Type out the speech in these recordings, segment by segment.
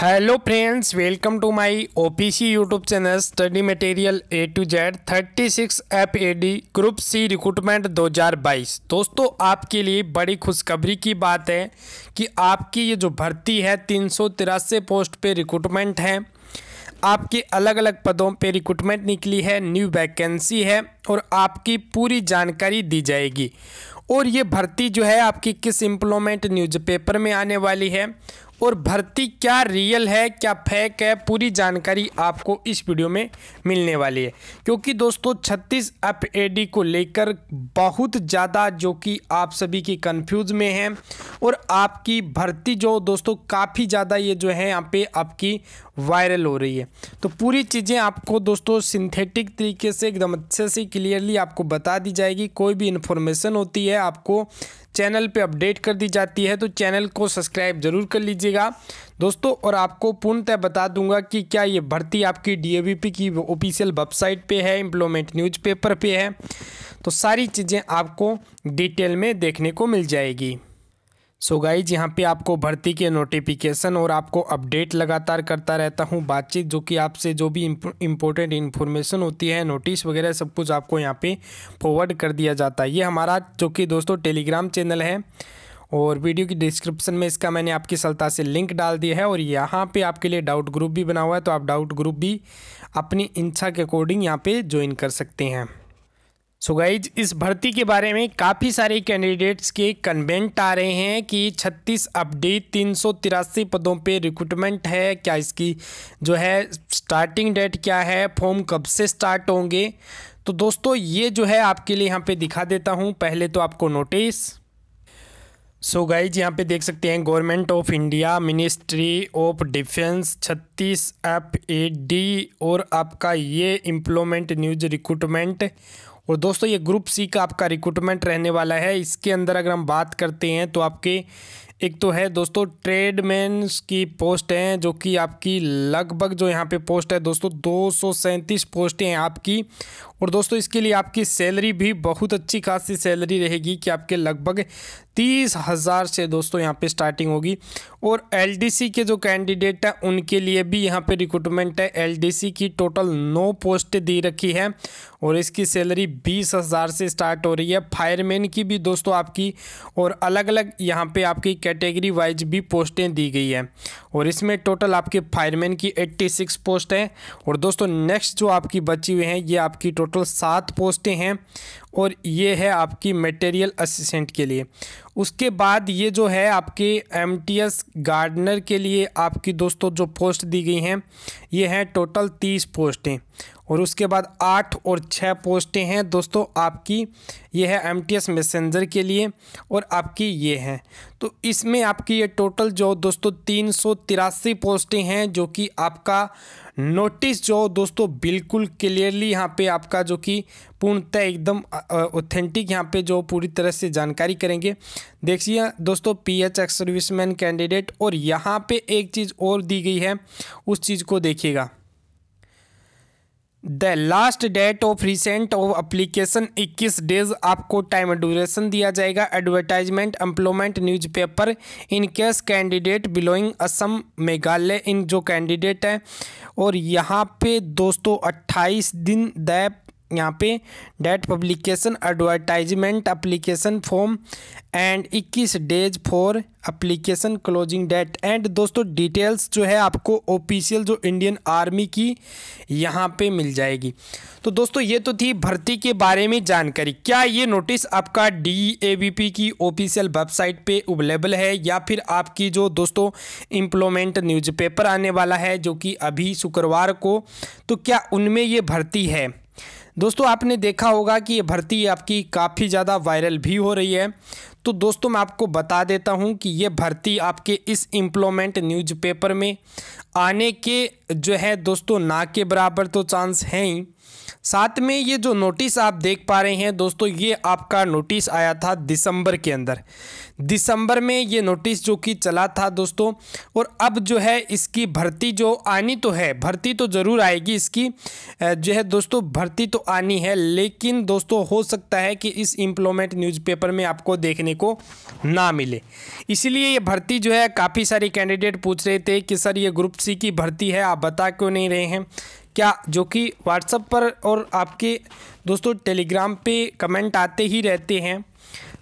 hello friends welcome to my OPC YouTube channel study material A to Z 36 D group C recruitment 2022 दोस्तों आपके लिए बड़ी खुशखबरी की बात है कि आपकी ये जो भर्ती है तीन पोस्ट पे रिक्रूटमेंट है आपके अलग अलग पदों पे रिक्रूटमेंट निकली है न्यू वैकेंसी है और आपकी पूरी जानकारी दी जाएगी और ये भर्ती जो है आपकी किस इम्प्लॉयमेंट न्यूज़पेपर में आने वाली है और भर्ती क्या रियल है क्या फेक है पूरी जानकारी आपको इस वीडियो में मिलने वाली है क्योंकि दोस्तों 36 एफ को लेकर बहुत ज़्यादा जो कि आप सभी की कंफ्यूज में है और आपकी भर्ती जो दोस्तों काफ़ी ज़्यादा ये जो है यहाँ पे आपकी वायरल हो रही है तो पूरी चीज़ें आपको दोस्तों सिंथेटिक तरीके से एकदम अच्छे से क्लियरली आपको बता दी जाएगी कोई भी इन्फॉर्मेशन होती है आपको चैनल पे अपडेट कर दी जाती है तो चैनल को सब्सक्राइब ज़रूर कर लीजिएगा दोस्तों और आपको पूर्णतः बता दूंगा कि क्या ये भर्ती आपकी डी की ऑफिशियल वेबसाइट पे है इम्प्लॉयमेंट न्यूज़पेपर पे है तो सारी चीज़ें आपको डिटेल में देखने को मिल जाएगी सो so गाइज यहाँ पे आपको भर्ती के नोटिफिकेशन और आपको अपडेट लगातार करता रहता हूँ बातचीत जो कि आपसे जो भी इम्पोर्टेंट इन्फॉर्मेशन होती है नोटिस वगैरह सब कुछ आपको यहाँ पे फॉरवर्ड कर दिया जाता है ये हमारा जो कि दोस्तों टेलीग्राम चैनल है और वीडियो की डिस्क्रिप्शन में इसका मैंने आपकी सलता से लिंक डाल दिया है और यहाँ पे आपके लिए डाउट ग्रुप भी बना हुआ है तो आप डाउट ग्रुप भी अपनी इच्छा के अकॉर्डिंग यहाँ पे ज्वाइन कर सकते हैं सो so गाइज इस भर्ती के बारे में काफ़ी सारे कैंडिडेट्स के कन्वेंट आ रहे हैं कि 36 अपडेट तीन पदों पे रिक्रूटमेंट है क्या इसकी जो है स्टार्टिंग डेट क्या है फॉर्म कब से स्टार्ट होंगे तो दोस्तों ये जो है आपके लिए यहाँ पे दिखा देता हूँ पहले तो आपको नोटिस सो गाइज यहाँ पे देख सकते हैं government of India ministry of defence छत्तीस एफ ए डी और आपका ये इम्प्लॉमेंट न्यूज रिक्रूटमेंट और दोस्तों ये ग्रुप सी का आपका रिक्रूटमेंट रहने वाला है इसके अंदर अगर हम बात करते हैं तो आपके एक तो है दोस्तों ट्रेडमैन की पोस्ट हैं जो कि आपकी लगभग जो यहाँ पे पोस्ट है दोस्तों दो पोस्टें हैं आपकी और दोस्तों इसके लिए आपकी सैलरी भी बहुत अच्छी खासी सैलरी रहेगी कि आपके लगभग तीस हज़ार से दोस्तों यहाँ पे स्टार्टिंग होगी और एलडीसी के जो कैंडिडेट हैं उनके लिए भी यहाँ पे रिक्रूटमेंट है एलडीसी की टोटल नौ पोस्ट दी रखी है और इसकी सैलरी बीस हज़ार से स्टार्ट हो रही है फायरमैन की भी दोस्तों आपकी और अलग अलग यहाँ पर आपकी कैटेगरी वाइज भी पोस्टें दी गई है और इसमें टोटल आपके फायरमैन की 86 पोस्ट है और दोस्तों नेक्स्ट जो आपकी बची हुई हैं ये आपकी टोटल सात पोस्टें हैं और ये है आपकी मटेरियल असिस्टेंट के लिए उसके बाद ये जो है आपके एम टी एस गार्डनर के लिए आपकी दोस्तों जो पोस्ट दी गई हैं ये हैं टोटल तीस पोस्टें और उसके बाद आठ और छः पोस्टें हैं दोस्तों आपकी ये है एम टी एस मैसेंजर के लिए और आपकी ये हैं तो इसमें आपकी ये टोटल जो दोस्तों तीन सौ तिरासी पोस्टें हैं जो कि आपका नोटिस जो दोस्तों बिल्कुल क्लियरली यहाँ पे आपका जो कि पूर्णतः एकदम ऑथेंटिक यहाँ पे जो पूरी तरह से जानकारी करेंगे देखिए दोस्तों P H ex serviceman candidate और यहाँ पे एक चीज़ और दी गई है उस चीज़ को देखिएगा the last date of recent of application 21 days आपको टाइम ड्यूरेशन दिया जाएगा advertisement employment newspaper in case candidate belonging Assam Meghalaya in जो कैंडिडेट हैं और यहाँ पे दोस्तों 28 दिन द यहाँ पे date publication advertisement application form and 21 days for application closing date and दोस्तों डिटेल्स जो है आपको ऑफिशियल जो इंडियन आर्मी की यहाँ पे मिल जाएगी तो दोस्तों ये तो थी भर्ती के बारे में जानकारी क्या ये नोटिस आपका डी की ऑफिशियल वेबसाइट पे अवेलेबल है या फिर आपकी जो दोस्तों इम्प्लॉमेंट न्यूज़पेपर आने वाला है जो कि अभी शुक्रवार को तो क्या उनमें ये भर्ती है दोस्तों आपने देखा होगा कि ये भर्ती आपकी काफ़ी ज़्यादा वायरल भी हो रही है तो दोस्तों मैं आपको बता देता हूँ कि ये भर्ती आपके इस इम्प्लॉयमेंट न्यूज़पेपर में आने के जो है दोस्तों ना के बराबर तो चांस हैं ही साथ में ये जो नोटिस आप देख पा रहे हैं दोस्तों ये आपका नोटिस आया था दिसंबर के अंदर दिसंबर में ये नोटिस जो कि चला था दोस्तों और अब जो है इसकी भर्ती जो आनी तो है भर्ती तो ज़रूर आएगी इसकी जो है दोस्तों भर्ती तो आनी है लेकिन दोस्तों हो सकता है कि इस इम्प्लॉयमेंट न्यूज़पेपर में आपको देखने को ना मिले इसीलिए ये भर्ती जो है काफ़ी सारे कैंडिडेट पूछ रहे थे कि सर ये ग्रुप सी की भर्ती है आप बता क्यों नहीं रहे हैं क्या जो कि व्हाट्सअप पर और आपके दोस्तों टेलीग्राम पे कमेंट आते ही रहते हैं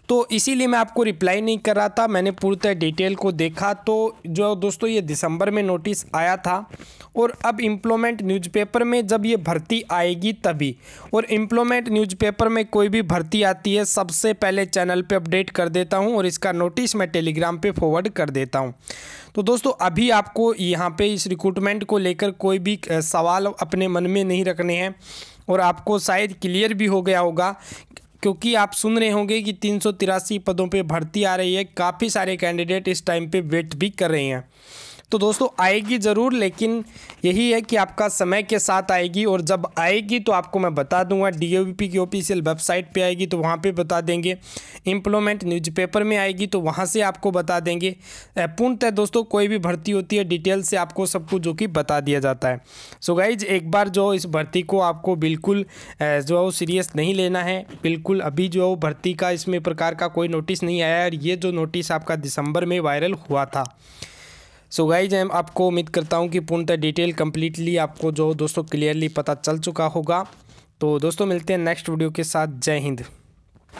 तो इसीलिए मैं आपको रिप्लाई नहीं कर रहा था मैंने तरह डिटेल को देखा तो जो दोस्तों ये दिसंबर में नोटिस आया था और अब इम्प्लॉमेंट न्यूज़पेपर में जब ये भर्ती आएगी तभी और इम्प्लॉमेंट न्यूज़पेपर में कोई भी भर्ती आती है सबसे पहले चैनल पे अपडेट कर देता हूँ और इसका नोटिस मैं टेलीग्राम पे फॉरवर्ड कर देता हूँ तो दोस्तों अभी आपको यहाँ पे इस रिक्रूटमेंट को लेकर कोई भी सवाल अपने मन में नहीं रखने हैं और आपको शायद क्लियर भी हो गया होगा क्योंकि आप सुन रहे होंगे कि तीन पदों पर भर्ती आ रही है काफ़ी सारे कैंडिडेट इस टाइम पे वेट भी कर रहे हैं तो दोस्तों आएगी ज़रूर लेकिन यही है कि आपका समय के साथ आएगी और जब आएगी तो आपको मैं बता दूंगा पी की ऑफिशियल वेबसाइट पे आएगी तो वहाँ पे बता देंगे इम्प्लॉयमेंट न्यूज़पेपर में आएगी तो वहाँ से आपको बता देंगे पूर्णतः दोस्तों कोई भी भर्ती होती है डिटेल से आपको सब कुछ जो कि बता दिया जाता है सो so गाइज एक बार जो इस भर्ती को आपको बिल्कुल जो है वो सीरियस नहीं लेना है बिल्कुल अभी जो है वो भर्ती का इसमें प्रकार का कोई नोटिस नहीं आया और ये जो नोटिस आपका दिसंबर में वायरल हुआ था सो so गाइज एम आपको उम्मीद करता हूँ कि पूर्णतः डिटेल कम्प्लीटली आपको जो दोस्तों क्लियरली पता चल चुका होगा तो दोस्तों मिलते हैं नेक्स्ट वीडियो के साथ जय हिंद